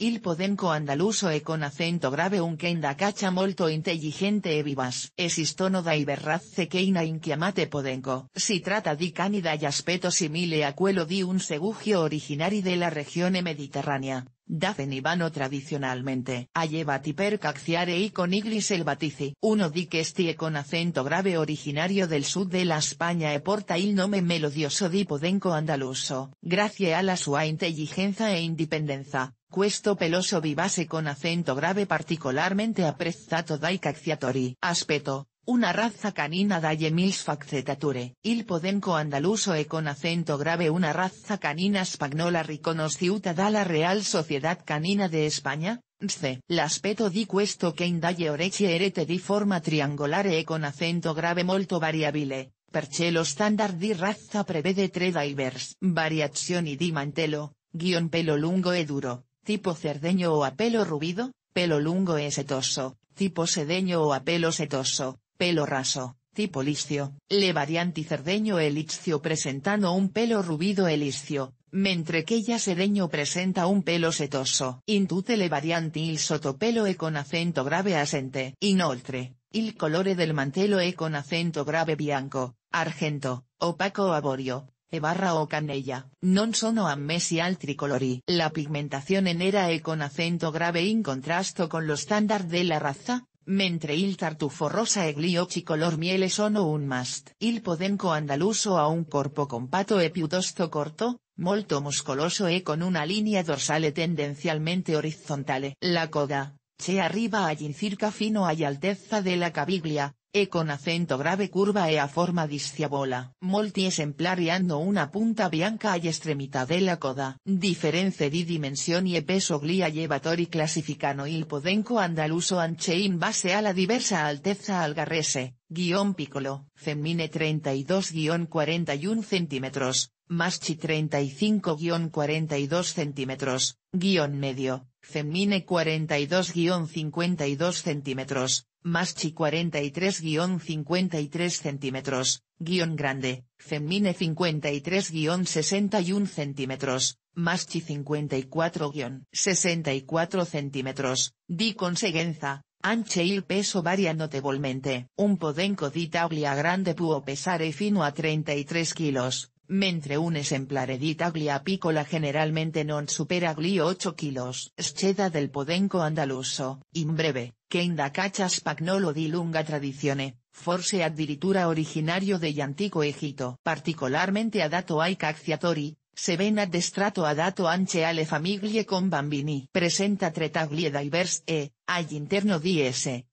Il podenco andaluso e con acento grave un kenda cacha molto intelligente e vivas. Esistono da iberrazze cequeina ina inquiamate podenco. Si trata di canida y aspetto simile a quello di un segugio originari de la regione mediterránea tradicionalmente. lleva allevati per con iglis el batici. Uno di que estie con acento grave originario del sud la España e porta il nome melodioso di podenco andaluso. a la sua intelligenza e indipendenza, questo peloso vivase con acento grave particularmente apprezzato dai cacciatori. Aspeto una raza canina dalle mils facetature, Il podenco andaluso e con acento grave una raza canina spagnola riconosciuta la Real Sociedad Canina de España, C. L'aspetto di questo que dalle orecchie erete di forma triangolare e con acento grave molto variabile, perché lo standard di razza prevede tre divers variazioni di mantello, guion pelo lungo e duro, tipo cerdeño o a pelo rubido, pelo lungo e setoso, tipo sedeño o a pelo setoso, pelo raso, tipo liscio, le varianti cerdeño elicio presentando presentano un pelo rubido elixio mentre que ya sedeño presenta un pelo setoso. intute le varianti il sotopelo e con acento grave asente. Inoltre, il colore del mantelo e con acento grave bianco, argento, opaco o avorio, e barra o canella. Non sono ammessi altri colori. La pigmentación nera e con acento grave in contrasto con lo de la raza. Mentre il tartufo rosa e occhi color miele sono un must. Il podenco andaluso ha un corpo compato e piuttosto corto, molto muscoloso e con una linea dorsale tendenzialmente orizzontale. La coda, che arriva circa fino all'altezza della caviglia, e con acento grave curva e a forma disciabola. Molti esemplari una punta bianca de la coda. diferencia di y e peso gli allevatori classificano il podenco andaluso anche in base a la diversa altezza algarrese, guión piccolo, femmine 32-41 cm, maschi 35-42 cm, guión medio, Femine 42-52 centímetros, Maschi 43-53 centímetros, guión grande, Femine 53-61 centímetros, Maschi 54-64 centímetros, di conseguenza, Anche il peso varia notevolmente. Un podenco di taglia grande può pesare fino a 33 kilos. Mentre un esemplare di taglia piccola generalmente non supera gli 8 kilos. Scheda del podenco andaluso, in breve, que inda pagnolo di lunga tradizione, forse addirittura originario dell'antico Egitto. particularmente adatto ai cacciatori, se ven addestrato adatto anche alle famiglie con bambini. Presenta tre taglie diverse e, all'interno di esse,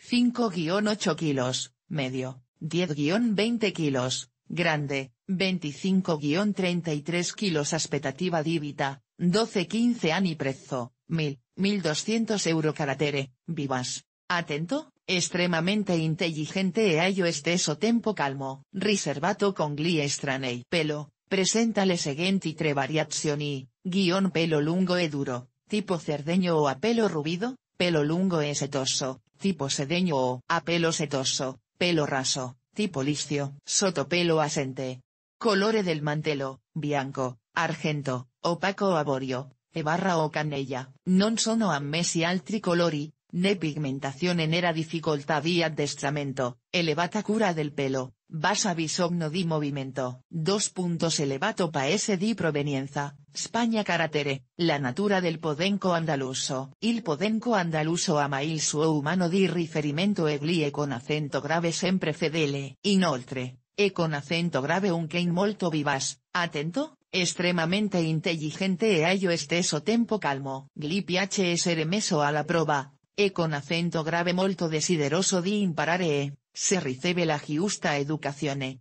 5-8 kilos, medio, 10-20 kilos, grande, 25-33 kilos expectativa divita, 12-15 ani prezzo, 1000, 1200 euro caratere, vivas, atento, extremamente inteligente e ayo esteso tempo calmo, reservato con gli estranei pelo, presenta le seguenti tre variazioni, guión pelo lungo e duro, tipo cerdeño o a pelo rubido, pelo lungo e setoso, tipo sedeño o a pelo setoso, pelo raso, tipo liscio, sotopelo asente. Colore del mantelo, bianco, argento, opaco avorio, e barra o canella, non sono ammessi altri colori, né pigmentazione era difficoltà via addestramento, elevata cura del pelo, basa bisogno di movimento, Dos puntos elevato paese di provenienza, España caratere, la natura del podenco andaluso. Il podenco andaluso ama il suo umano di riferimento e e con acento grave sempre fedele. Inoltre, e con acento grave un in molto vivas, atento, estremamente intelligente e ello esteso tempo calmo. Gli piace meso a la prova, e con acento grave molto desideroso di imparare e, se riceve la giusta educazione,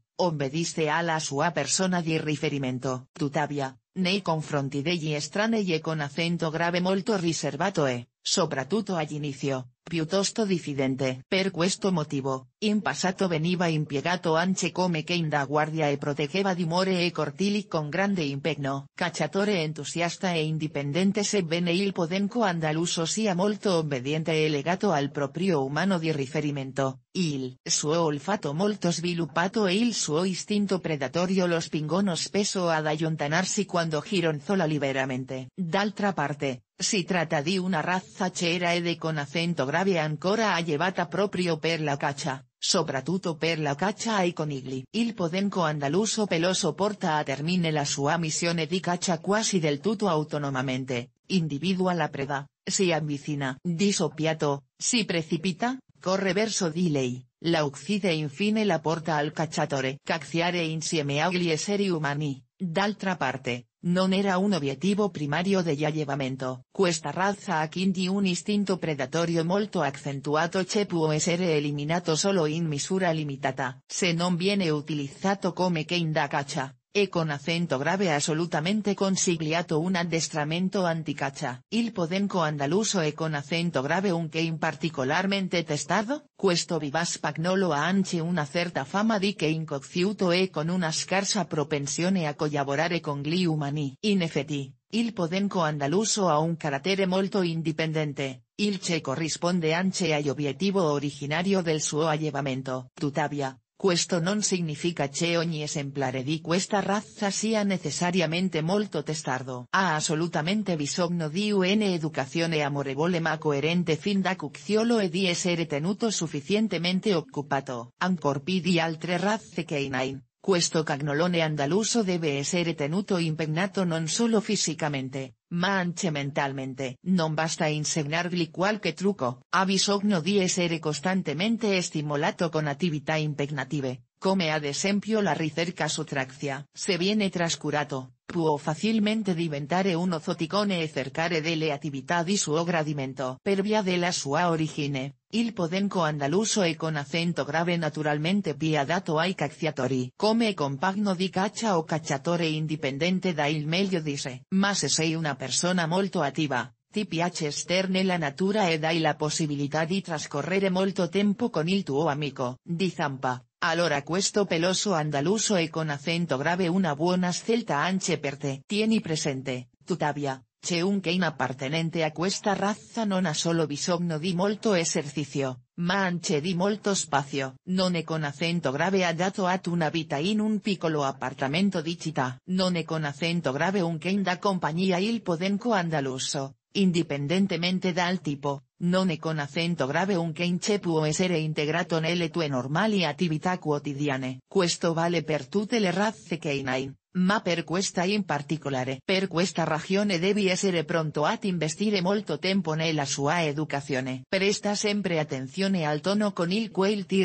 a la sua persona di riferimento. Tuttavia, nei confronti degli estranei e con acento grave molto riservato e, soprattutto all'inizio, piuttosto diffidente. Per questo motivo, in passato veniva impiegato anche come che guardia e protegeva dimore e cortili con grande impegno. Cacciatore entusiasta e indipendente sebbene il podenco andaluso sia molto obediente e legato al proprio humano di riferimento, il suo olfato molto sviluppato e il suo istinto predatorio los pingonos peso ad allontanarsi cuando gironzola liberamente. D'altra parte, si tratta di una razza cera ed con acento grave ancora llevata proprio per la caccia sopratuto per la caccia ai conigli. Il podenco andaluso peloso porta a termine la sua missione di caccia quasi del tutto autonomamente, individua la preda, si ambicina. disopiato, si precipita, corre verso di lei, la uccide e infine la porta al cacciatore. Cacciare insieme agli esseri umani, d'altra parte, Non era un objetivo primario de llevamento. Questa raza ha un instinto predatorio molto accentuato che può essere eliminato solo in misura limitata, se non viene utilizzato come kinda cacha e con acento grave absolutamente consigliato un addestramento anticacha. Il podenco andaluso e con acento grave un que particularmente testado. questo vivas Pagnolo ha anche una certa fama di que incociuto e con una scarsa propensione a collaborare con gli umani. In effetti, il podenco andaluso ha un carattere molto indipendente, il che corrisponde anche al objetivo originario del suo allevamento. Tuttavia. Esto non significa che ogni esemplare di questa razza sia necessariamente molto testardo. Ha assolutamente bisogno di educazione amorevole ma coerente fin da cucciolo e di essere tenuto sufficientemente occupato. Ancor di altre razze canine. Questo cagnolone andaluso debe essere tenuto impegnato non solo fisicamente, Manche mentalmente. Non basta insegnarvi qualche truco ha bisogno di essere constantemente estimolato con actività impegnative, come ad esempio la ricerca su traccia, Se viene trascurato, può fácilmente diventare uno zoticone e cercare delle attività di suo gradimento. Per via della sua origine, Il podenco andaluso e con acento grave naturalmente dato ai cacciatori. Come e compagno di caccia o cacciatore indipendente da il meglio dice. Ma sei una persona molto attiva, ti piace esterne la natura e dai la possibilità di trascorrere molto tempo con il tuo amico. Di zampa. Allora questo peloso andaluso e con acento grave una buona scelta anche per te. Tieni presente, Tutavia, Che un cane appartenente a questa razza non ha solo bisogno di molto esercizio, ma anche di molto spazio. Non è con acento grave ha dato tu una vita in un piccolo appartamento di città. Non è con acento grave un in da compagnia il podenco andaluso, indipendentemente dal tipo, non è con acento grave un che può essere integrato nelle tue normali attività quotidiane. Questo vale per tutte le razze canine. Ma per questa in particolare per questa ragione devi essere pronto ad investire molto tempo nella sua educazione. Presta sempre attenzione al tono con il quale ti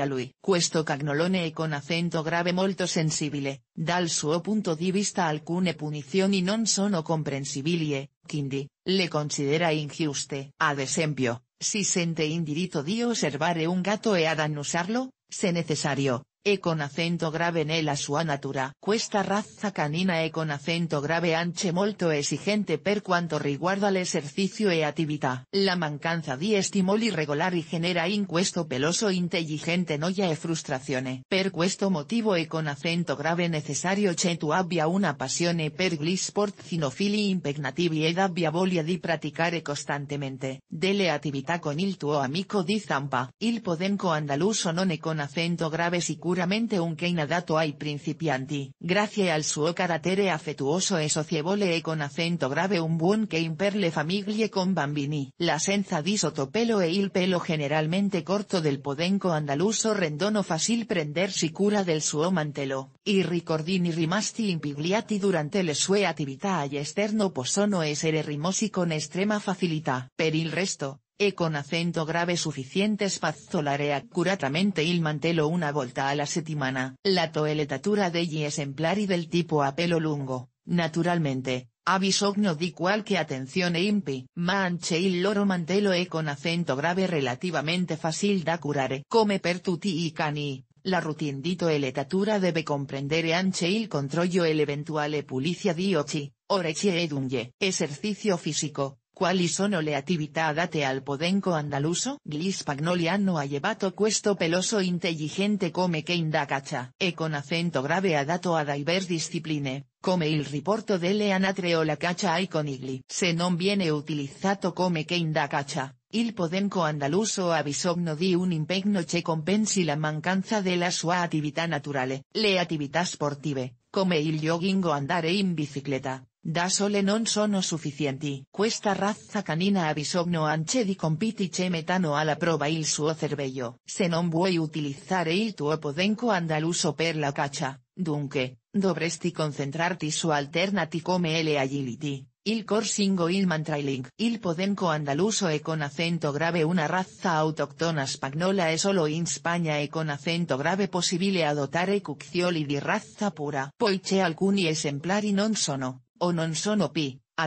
a lui. Questo cagnolone e con acento grave molto sensibile, dal suo punto di vista alcune punizioni non sono comprensibili e, quindi, le considera ingiuste. Ad esempio, si sente indirito diritto di osservare un gato e ad annusarlo, se necesario. E con acento grave nella sua natura. cuesta razza canina e con acento grave anche molto exigente per quanto riguarda l'esercizio e attività. La mancanza di stimoli regolari genera in questo peloso intelligente noia e frustrazione. Per questo motivo e con acento grave necessario che tu abbia una passione per gli sport cinofili impegnativi ed abbia voglia di praticare costantemente. Dele attività con il tuo amico di Zampa. Il podenco andaluso non è e con acento grave sicuro Seguramente un cane dato ai principianti. Grazie al suo carattere affettuoso e socievole e con acento grave un buon que per le famiglie con bambini. La senza di sotopelo e il pelo generalmente corto del podenco andaluso rendono facile prendersi cura del suo mantelo. I ricordini rimasti impigliati durante le sue attività all'esterno possono essere rimosi con estrema facilità. Per il resto, e con acento grave suficiente spazzolare accuratamente il mantelo una volta a la settimana. La toelettatura degli esemplari del tipo a pelo lungo, naturalmente, avisogno di qualche attenzione impi. Ma Manche il loro mantelo e con acento grave relativamente fácil da curare. Come per tutti i cani, la routine di toeletatura debe comprendere anche il controllo e l'eventuale pulizia di occhi, orecchie e dunge. Esercizio físico ¿Cuáles sono le attività date al podenco andaluso? Glis Pagnoliano ha llevato questo peloso intelligente come che cacha. e con acento grave adatto a diverse discipline, come il riporto de anatre o la caccia ai conigli. Se non viene utilizzato come che cacha, Il podenco andaluso ha bisogno di un impegno che compensi la mancanza della sua attività naturale, le attività sportive, come il jogging o andare in bicicleta, Da sole non sono sufficienti. Questa razza canina ha bisogno anche di compiti che metano la prova il suo cervello. Se non vuoi utilizzare il tuo podenco andaluso per la caccia, dunque, dovresti concentrarti su alternati come Agility, il corsingo, il mantrailing. Il podenco andaluso e con acento grave una razza autoctona spagnola e solo in Spagna e con acento grave possibile adottare cuccioli di razza pura. Poi alcuni esemplari non sono, o non sono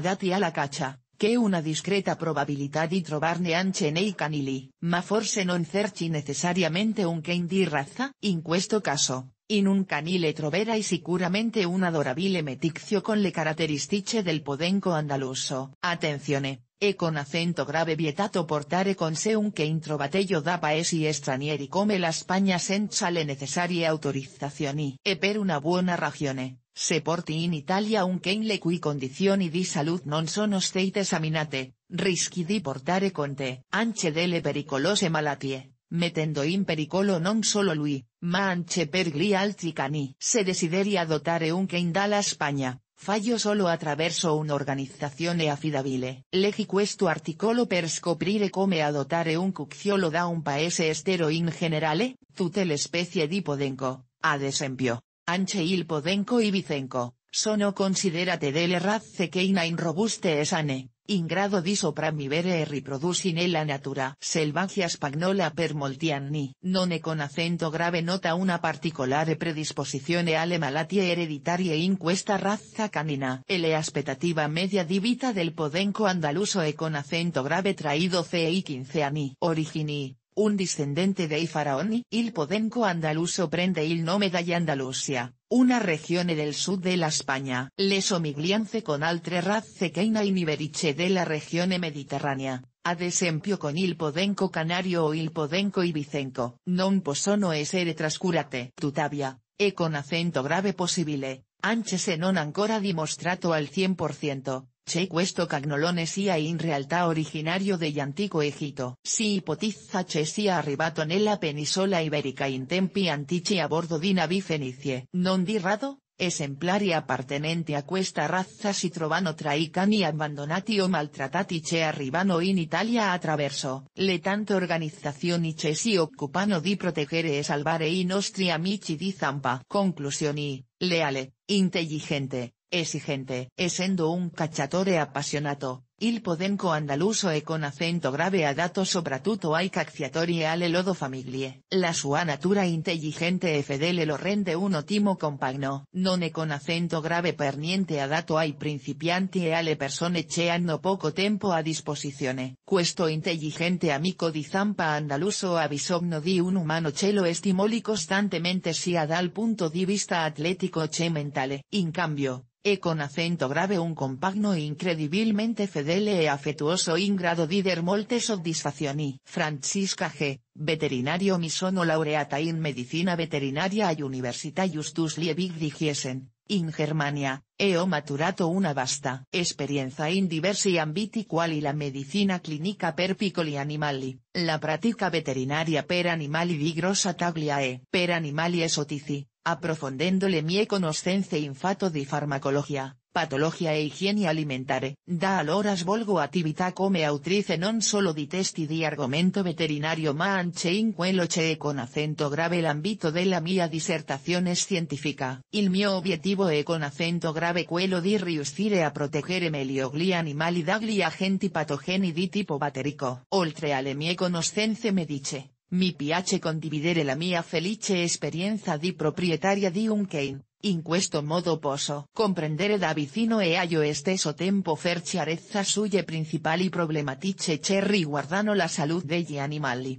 dati a la cacha, que una discreta probabilità di trovarne anche nei canili, ma forse non cerci necessariamente un cane di razza? In questo caso, in un canile troverai sicuramente un adorabile meticcio con le caratteristiche del podenco andaluso. Attenzione, e con acento grave vietato portare con sé un che introvatello da paesi stranieri come la Spagna senza le necessarie autorizzazioni. E per una buona ragione, se porti in Italia un in le cui condizioni di salud non sono state esaminate, rischi di portare con te anche delle pericolose malattie, mettendo in pericolo non solo lui, ma anche per gli altri cani. Se desideri adottare un cane dalla Spagna, fallo solo attraverso un'organizzazione affidabile. Leggi questo articolo per scoprire come adottare un cucciolo da un paese estero in generale, tutel especie specie di podenco, ad esempio. Anche Podenco y Vicenco, sono considerate delle razze che in robuste esane, sane, in grado di sopravvivere e riprodursi nella natura selvaggia spagnola per molti anni. e con acento grave nota una particolare predisposizione alle malattie ereditarie in questa razza canina. E le aspettativa media di vita del Podenco andaluso e con acento grave traído i 15 anni. Origini, un de de faraoni. Il Podenco andaluso prende il nome de Andalusia, una región del sud la España. Les omigliance con altre razze in de la regione mediterránea, ad esempio con il Podenco canario o il Podenco ibicenco. Non posono essere trascurate. tutavia, e con acento grave possibile, anche se non ancora dimostrato al 100%, Che questo cagnolone sia in realtà originario dell'antico Egitto. Si ipotizza che sia arrivato nella penisola iberica in tempi antichi a bordo di navi fenicie. Non di rado, esemplari appartenente a questa razza si trovano tra i cani abbandonati o maltrattati che arrivano in Italia attraverso le tante organizzazioni che si occupano di proteggere e salvare i nostri amici di Zampa. Conclusioni, leale, intelligente, exigente. esendo un cacciatore appassionato, il podenco andaluso e con acento grave a dato soprattutto ai cacciatori e alle lodo famiglie. La sua natura intelligente e fedele lo rende un ottimo compagno. Non è con acento grave per niente adatto ai principianti e alle persone che hanno poco tempo a disposizione. Questo intelligente amico di zampa andaluso ha bisogno di un umano che lo constantemente e costantemente sia dal punto di vista atletico che mentale. In cambio, e con acento grave un compagno incredibilmente fedele e afetuoso in grado di der molte soddisfazioni. Francisca G., veterinario mi sono laureata in medicina veterinaria a Università Justus Liebig di Giesen, in Germania, e ho maturato una vasta experiencia in diversi ambiti quali la medicina clinica per piccoli animali, la pratica veterinaria per animali di grossa taglia e per animali esotici, Aprofundéndole le mie conoscenze infato di farmacologia, patologia e higiene alimentare, da allora volgo attività come autrice non solo di testi di argomento veterinario ma anche in quello è e con acento grave l'ambito della mia dissertazione científica. Il mio obiettivo e con acento grave quello di riuscire a proteggere meglio gli animali dagli agenti patogeni di tipo batterico. Oltre alle mie conoscenze dice. Mi piace condividere la mia felice esperienza di proprietaria di un cane, in questo modo posso comprendere da vicino e io stesso tempo ferciarezza sulle principali problematiche che riguardano la salute degli animali.